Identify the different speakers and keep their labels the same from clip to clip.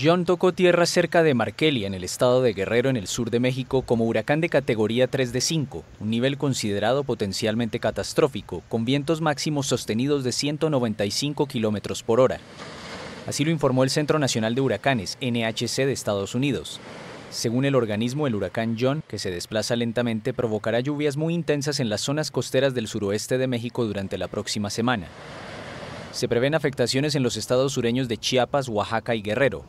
Speaker 1: John tocó tierra cerca de Markelia, en el estado de Guerrero, en el sur de México, como huracán de categoría 3 de 5, un nivel considerado potencialmente catastrófico, con vientos máximos sostenidos de 195 kilómetros por hora. Así lo informó el Centro Nacional de Huracanes, NHC, de Estados Unidos. Según el organismo, el huracán John, que se desplaza lentamente, provocará lluvias muy intensas en las zonas costeras del suroeste de México durante la próxima semana. Se prevén afectaciones en los estados sureños de Chiapas, Oaxaca y Guerrero,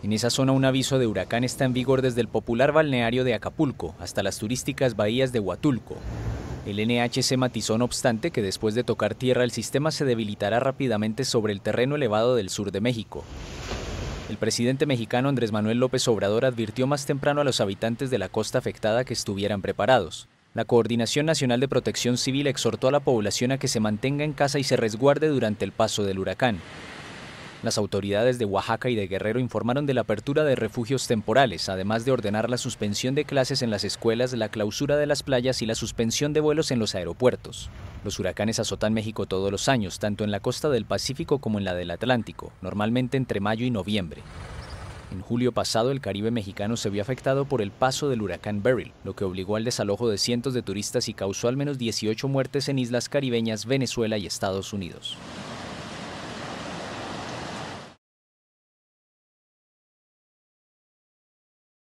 Speaker 1: en esa zona un aviso de huracán está en vigor desde el popular balneario de Acapulco hasta las turísticas bahías de Huatulco. El NHC matizó no obstante que después de tocar tierra el sistema se debilitará rápidamente sobre el terreno elevado del sur de México. El presidente mexicano Andrés Manuel López Obrador advirtió más temprano a los habitantes de la costa afectada que estuvieran preparados. La Coordinación Nacional de Protección Civil exhortó a la población a que se mantenga en casa y se resguarde durante el paso del huracán. Las autoridades de Oaxaca y de Guerrero informaron de la apertura de refugios temporales, además de ordenar la suspensión de clases en las escuelas, la clausura de las playas y la suspensión de vuelos en los aeropuertos. Los huracanes azotan México todos los años, tanto en la costa del Pacífico como en la del Atlántico, normalmente entre mayo y noviembre. En julio pasado, el Caribe mexicano se vio afectado por el paso del huracán Beryl, lo que obligó al desalojo de cientos de turistas y causó al menos 18 muertes en islas caribeñas, Venezuela y Estados Unidos.